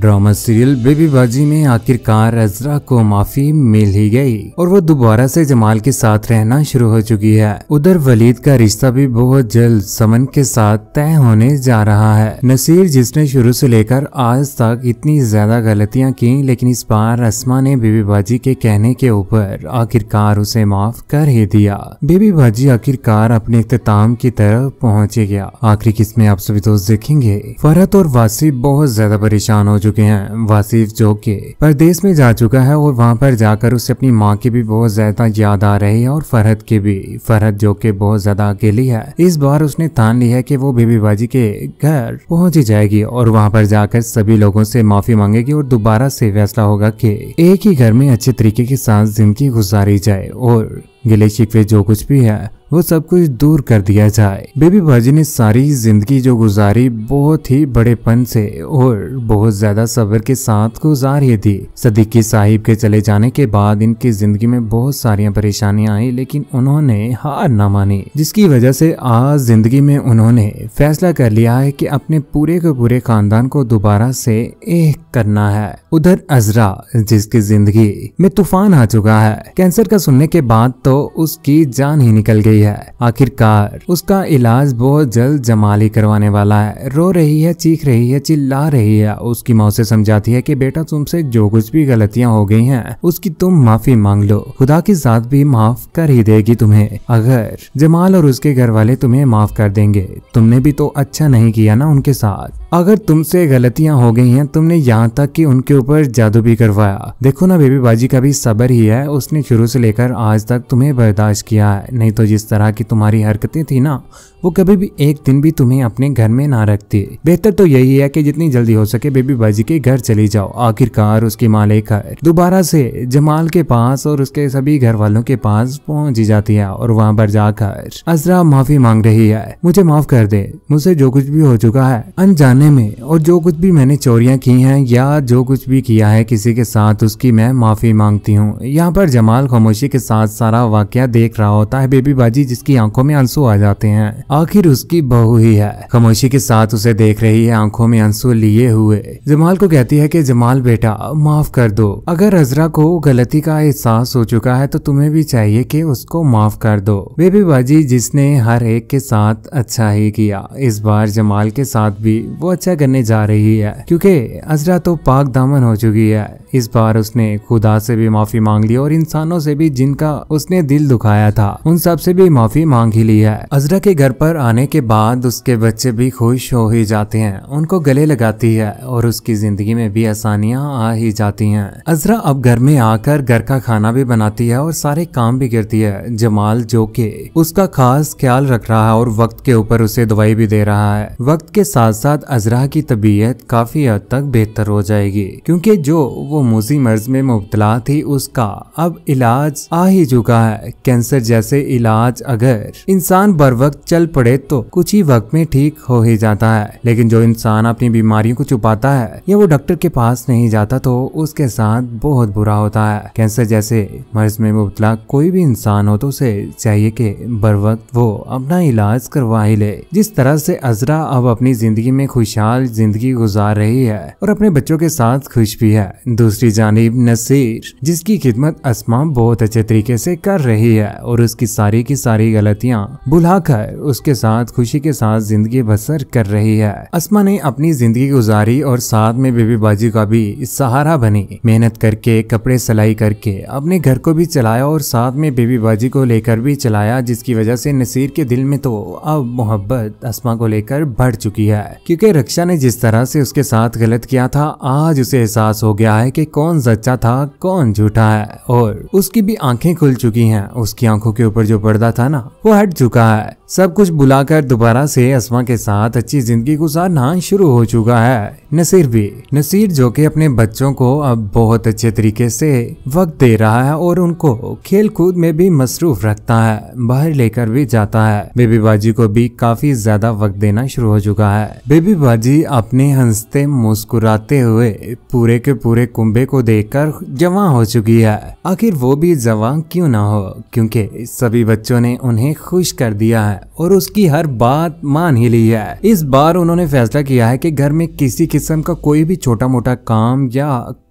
drama serial baby बाजी में आखिरकार अजरा को माफी मिल ही गई और वो दोबारा से जमाल के साथ रहना शुरू हो चुकी है उधर वलीद का रिश्ता भी बहुत जल्द समन के साथ तय होने जा रहा है नसीर जिसने शुरू से लेकर आज तक इतनी ज्यादा गलतियां की लेकिन इस बार रस्मा ने बेबी बाजी के कहने के ऊपर आखिरकार उसे माफ कर ही दिया बेबी बाजी आखिरकार अपने अख्ताम की तरफ पहुँच गया आखिरी किस्में आप सभी दोस्त देखेंगे फरहत और वासी बहुत ज्यादा परेशान हो चुके हैं वासीफ जो कि परदेश में जा चुका है और वहाँ पर जाकर उसे अपनी माँ की भी बहुत ज्यादा याद आ रही है और फरहद की भी फरहद जो कि बहुत ज्यादा अकेली है इस बार उसने ठान ली है कि वो बेबी बाजी के घर पहुँच ही जाएगी और वहाँ पर जाकर सभी लोगों से माफी मांगेगी और दोबारा से फैसला होगा कि एक ही घर में अच्छे तरीके के साथ जिंदगी गुजारी जाए और गिले शिकवे जो कुछ भी है वो सब कुछ दूर कर दिया जाए बेबी भाजी ने सारी जिंदगी जो गुजारी बहुत ही बड़ेपन से और बहुत ज्यादा सब्र के साथ गुजारी थी सदीकी साहिब के चले जाने के बाद इनकी जिंदगी में बहुत सारी परेशानियां आई लेकिन उन्होंने हार ना मानी जिसकी वजह से आज जिंदगी में उन्होंने फैसला कर लिया है की अपने पूरे के पूरे खानदान को दोबारा से एक करना है उधर अजरा जिसकी जिंदगी में तूफान आ चुका है कैंसर का सुनने के बाद तो उसकी जान ही निकल गई रही है आखिरकार उसका इलाज बहुत जल्द जमाली करवाने वाला है रो रही है चीख रही है चिल्ला रही है उसकी माँ से समझाती है कि बेटा तुमसे जो कुछ भी गलतियाँ हो गई हैं उसकी तुम माफी मांग लो खुदा की साथ भी माफ कर ही देगी तुम्हें अगर जमाल और उसके घर वाले तुम्हें माफ कर देंगे तुमने भी तो अच्छा नहीं किया ना उनके साथ अगर तुमसे गलतियां हो गई हैं तुमने यहाँ तक कि उनके ऊपर जादू भी करवाया देखो ना बेबी बाजी का भी सबर ही है उसने शुरू से लेकर आज तक तुम्हें बर्दाश्त किया है नहीं तो जिस तरह की तुम्हारी हरकतें थी ना वो कभी भी एक दिन भी तुम्हें अपने घर में ना रखती बेहतर तो यही है कि जितनी जल्दी हो सके बेबी बाजी के घर चली जाओ आखिरकार उसकी माँ लेकर दोबारा से जमाल के पास और उसके सभी घर वालों के पास पहुँच जाती है और वहाँ पर जाकर अजरा माफी मांग रही है मुझे माफ कर दे मुझसे जो कुछ भी हो चुका है अनजाने खाने में और जो कुछ भी मैंने चोरियां की हैं या जो कुछ भी किया है किसी के साथ उसकी मैं माफ़ी मांगती हूँ यहाँ पर जमाल खामोशी के साथ सारा वाक्य देख रहा होता है बेबी बाजी जिसकी आंखों में आंसू आ जाते हैं आखिर उसकी बहू ही है खामोशी के साथ उसे देख रही है आंखों में आंसू लिए हुए जमाल को कहती है की जमाल बेटा माफ कर दो अगर अजरा को गलती का एहसास हो चुका है तो तुम्हें भी चाहिए कि उसको माफ कर दो बेबी बाजी जिसने हर एक के साथ अच्छा ही किया इस बार जमाल के साथ भी वो वो अच्छा करने जा रही है क्योंकि अजरा तो पाक दामन हो चुकी है इस बार उसने खुदा से भी माफी मांग ली और इंसानों से भी जिनका उसने दिल दुखाया था उन सब से भी माफी मांग ही ली है अजरा के घर पर आने के बाद उसके बच्चे भी खुश हो ही जाते हैं उनको गले लगाती है और उसकी जिंदगी में भी आसानियां आ ही जाती हैं अजरा अब घर में आकर घर का खाना भी बनाती है और सारे काम भी करती है जमाल जो के उसका खास ख्याल रख रहा है और वक्त के ऊपर उसे दवाई भी दे रहा है वक्त के साथ साथ अजरा की तबीयत काफी हद तक बेहतर हो जाएगी क्योंकि जो वो मोजी मर्ज में मुबतला थी उसका अब इलाज आ ही चुका है कैंसर जैसे इलाज अगर इंसान बर वक्त चल पड़े तो कुछ ही वक्त में ठीक हो ही जाता है लेकिन जो इंसान अपनी बीमारियों को छुपाता है या वो डॉक्टर के पास नहीं जाता तो उसके साथ बहुत बुरा होता है कैंसर जैसे मर्ज में मुबतला कोई भी इंसान हो तो उसे चाहिए कि बर वक्त वो अपना इलाज करवा ही ले जिस तरह से अजरा अब अपनी जिंदगी में खुशहाल जिंदगी गुजार रही है और अपने बच्चों के साथ खुश भी है दूसरी जानब नसीर जिसकी खिदमत असमा बहुत अच्छे तरीके से कर रही है और उसकी सारी की सारी गलतियाँ बुलाकर उसके साथ खुशी के साथ जिंदगी बसर कर रही है असमा ने अपनी जिंदगी गुजारी और साथ में बाजी का भी सहारा बनी मेहनत करके कपड़े सिलाई करके अपने घर को भी चलाया और साथ में बाजी को लेकर भी चलाया जिसकी वजह से नसीर के दिल में तो अब मोहब्बत असमा को लेकर बढ़ चुकी है क्योंकि रक्षा ने जिस तरह से उसके साथ गलत किया था आज उसे एहसास हो गया है कि कौन सच्चा था कौन झूठा है और उसकी भी आंखें खुल चुकी हैं उसकी आंखों के ऊपर जो पर्दा था ना वो हट चुका है सब कुछ बुलाकर दोबारा से असमा के साथ अच्छी जिंदगी गुजारना शुरू हो चुका है नसीर भी नसीर जो कि अपने बच्चों को अब बहुत अच्छे तरीके से वक्त दे रहा है और उनको खेल कूद में भी मसरूफ रखता है बाहर लेकर भी जाता है बेबी बाजी को भी काफी ज्यादा वक्त देना शुरू हो चुका है बेबी बाजी अपने हंसते मुस्कुराते हुए पूरे के पूरे कुंबे को कर जवां हो चुकी है आखिर वो भी जवा क्यों ना हो क्योंकि सभी बच्चों ने उन्हें खुश कर दिया है और उसकी हर बात मान ही ली है इस बार उन्होंने फैसला किया है कि घर में किसी के किस्म का कोई भी छोटा मोटा काम या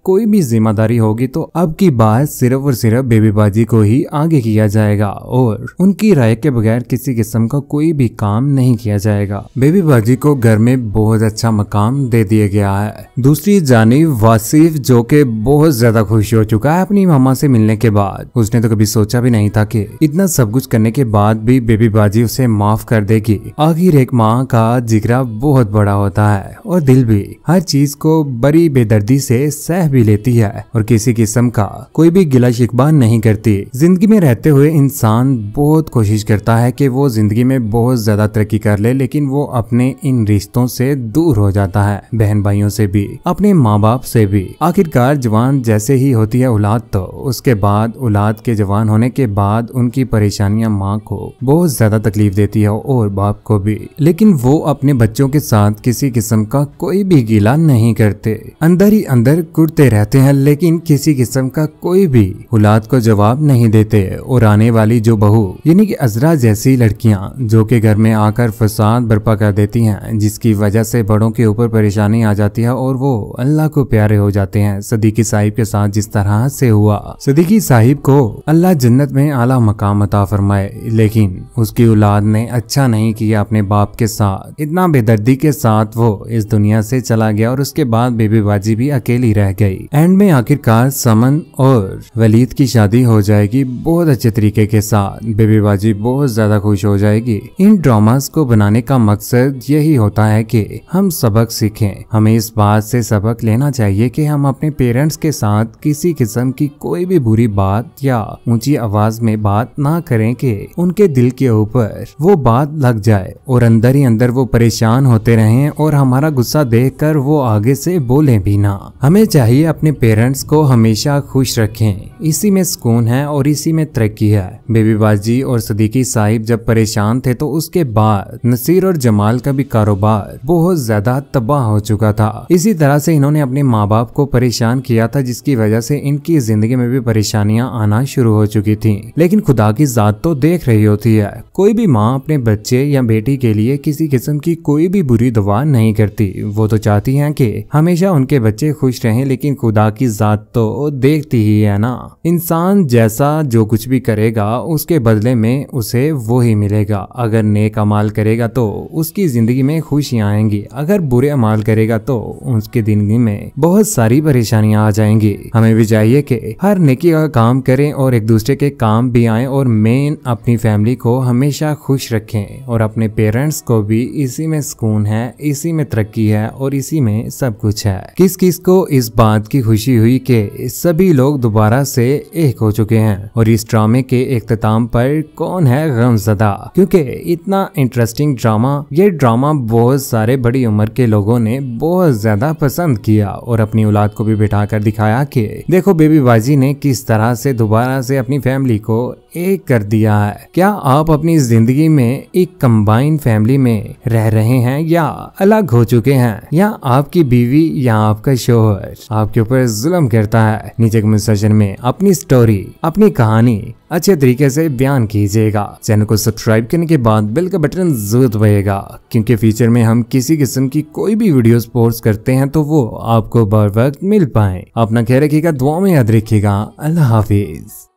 कोई भी जिम्मेदारी होगी तो अब की बात सिर्फ और सिर्फ बेबी बाजी को ही आगे किया जाएगा और उनकी राय के बगैर किसी किस्म का कोई भी काम नहीं किया जाएगा बेबी बाजी को घर में बहुत अच्छा मकाम दे दिया गया है दूसरी जानी वासिफ जो के बहुत ज्यादा खुश हो चुका है अपनी मामा से मिलने के बाद उसने तो कभी सोचा भी नहीं था कि इतना सब कुछ करने के बाद भी बेबी बाजी उसे माफ कर देगी आखिर एक माँ का जिगरा बहुत बड़ा होता है और दिल भी हर चीज को बड़ी बेदर्दी से सह भी लेती है और किसी किस्म का कोई भी गिला शिकबा नहीं करती जिंदगी में रहते हुए इंसान बहुत कोशिश करता है कि वो जिंदगी में बहुत ज्यादा तरक्की कर ले लेकिन वो अपने इन रिश्तों से दूर हो जाता है बहन भाइयों से भी अपने माँ बाप से भी आखिरकार जवान जैसे ही होती है औलाद तो उसके बाद औलाद के जवान होने के बाद उनकी परेशानियां माँ को बहुत ज्यादा तकलीफ देती है और बाप को भी लेकिन वो अपने बच्चों के साथ किसी किस्म का कोई भी गीला नहीं करते अंदर ही अंदर कुर्ते करते रहते हैं लेकिन किसी किस्म का कोई भी औलाद को जवाब नहीं देते और आने वाली जो बहू यानी कि अजरा जैसी लड़कियां जो कि घर में आकर फसाद बर्पा कर देती हैं जिसकी वजह से बड़ों के ऊपर परेशानी आ जाती है और वो अल्लाह को प्यारे हो जाते हैं सदीकी साहिब के साथ जिस तरह से हुआ सदीकी साहिब को अल्लाह जन्नत में आला मकाम अता फरमाए लेकिन उसकी औलाद ने अच्छा नहीं किया अपने बाप के साथ इतना बेदर्दी के साथ वो इस दुनिया से चला गया और उसके बाद बेबी बाजी भी अकेली रह गई गई एंड में आखिरकार समन और वलीद की शादी हो जाएगी बहुत अच्छे तरीके के साथ बेबी बाजी बहुत ज्यादा खुश हो जाएगी इन ड्रामास को बनाने का मकसद यही होता है कि हम सबक सीखें हमें इस बात से सबक लेना चाहिए कि हम अपने पेरेंट्स के साथ किसी किस्म की कोई भी बुरी बात या ऊंची आवाज में बात ना करें कि उनके दिल के ऊपर वो बात लग जाए और अंदर ही अंदर वो परेशान होते रहें और हमारा गुस्सा देखकर वो आगे से बोले भी ना हमें चाहिए अपने पेरेंट्स को हमेशा खुश रखें इसी में सुकून है और इसी में तरक्की है बेबी बाजी और सदीकी साहिब जब परेशान थे तो उसके बाद नसीर और जमाल का भी कारोबार बहुत ज्यादा तबाह हो चुका था इसी तरह से इन्होंने अपने माँ बाप को परेशान किया था जिसकी वजह से इनकी जिंदगी में भी परेशानियाँ आना शुरू हो चुकी थी लेकिन खुदा की जात तो देख रही होती है कोई भी माँ अपने बच्चे या बेटी के लिए किसी किस्म की कोई भी बुरी दवा नहीं करती वो तो चाहती है की हमेशा उनके बच्चे खुश रहे लेकिन लेकिन खुदा की जात तो देखती ही है ना इंसान जैसा जो कुछ भी करेगा उसके बदले में उसे वो ही मिलेगा अगर नेक अमाल करेगा तो उसकी जिंदगी में खुशियाँ आएंगी अगर बुरे अमाल करेगा तो उसके जिंदगी में बहुत सारी परेशानियाँ आ जाएंगी हमें भी चाहिए कि हर नेकी का काम करें और एक दूसरे के काम भी आए और मेन अपनी फैमिली को हमेशा खुश रखें और अपने पेरेंट्स को भी इसी में सुकून है इसी में तरक्की है और इसी में सब कुछ है किस किस को इस बात बात की खुशी हुई कि सभी लोग दोबारा से एक हो चुके हैं और इस ड्रामे के अख्ताम पर कौन है गमजदा क्योंकि इतना इंटरेस्टिंग ड्रामा ये ड्रामा बहुत सारे बड़ी उम्र के लोगों ने बहुत ज्यादा पसंद किया और अपनी औलाद को भी बिठा कर दिखाया कि देखो बेबी बाजी ने किस तरह से दोबारा से अपनी फैमिली को एक कर दिया है क्या आप अपनी जिंदगी में एक कंबाइन फैमिली में रह रहे हैं या अलग हो चुके हैं या आपकी बीवी या आपका शोहर आपके ऊपर जुलम करता है नीचे कमेंट सेक्शन में अपनी स्टोरी अपनी कहानी अच्छे तरीके से बयान कीजिएगा चैनल को सब्सक्राइब करने के बाद बेल का बटन जरूर दबाइएगा क्योंकि फ्यूचर में हम किसी किस्म की कोई भी वीडियो पोस्ट करते हैं तो वो आपको बर वक्त मिल पाए अपना ख्याल रखिएगा दुआ में याद रखिएगा अल्लाह हाफिज